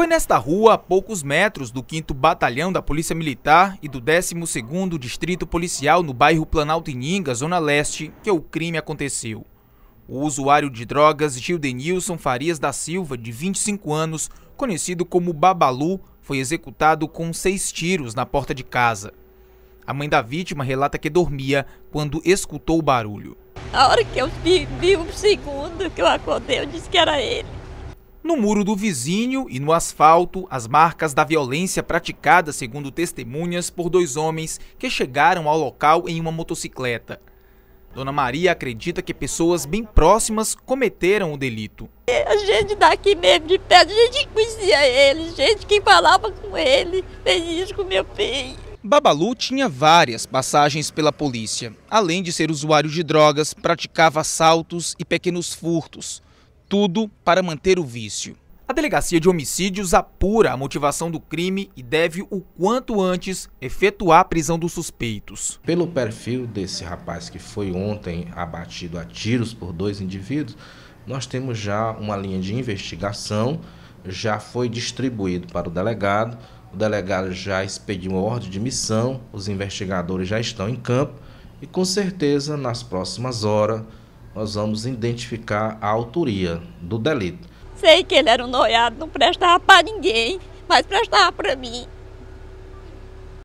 Foi nesta rua, a poucos metros do 5 Batalhão da Polícia Militar e do 12º Distrito Policial no bairro Planalto Ininga, Zona Leste, que o crime aconteceu. O usuário de drogas Gildenilson Farias da Silva, de 25 anos, conhecido como Babalu, foi executado com seis tiros na porta de casa. A mãe da vítima relata que dormia quando escutou o barulho. A hora que eu vi, vi um segundo que eu acordei, eu disse que era ele. No muro do vizinho e no asfalto, as marcas da violência praticada, segundo testemunhas, por dois homens que chegaram ao local em uma motocicleta. Dona Maria acredita que pessoas bem próximas cometeram o delito. É, a gente daqui mesmo de perto, a gente conhecia ele, gente que falava com ele, fez isso com meu filho. Babalu tinha várias passagens pela polícia. Além de ser usuário de drogas, praticava assaltos e pequenos furtos tudo para manter o vício. A Delegacia de Homicídios apura a motivação do crime e deve, o quanto antes, efetuar a prisão dos suspeitos. Pelo perfil desse rapaz que foi ontem abatido a tiros por dois indivíduos, nós temos já uma linha de investigação, já foi distribuído para o delegado, o delegado já expediu uma ordem de missão, os investigadores já estão em campo e, com certeza, nas próximas horas nós vamos identificar a autoria do delito. Sei que ele era um noiado, não prestava para ninguém, mas prestava para mim.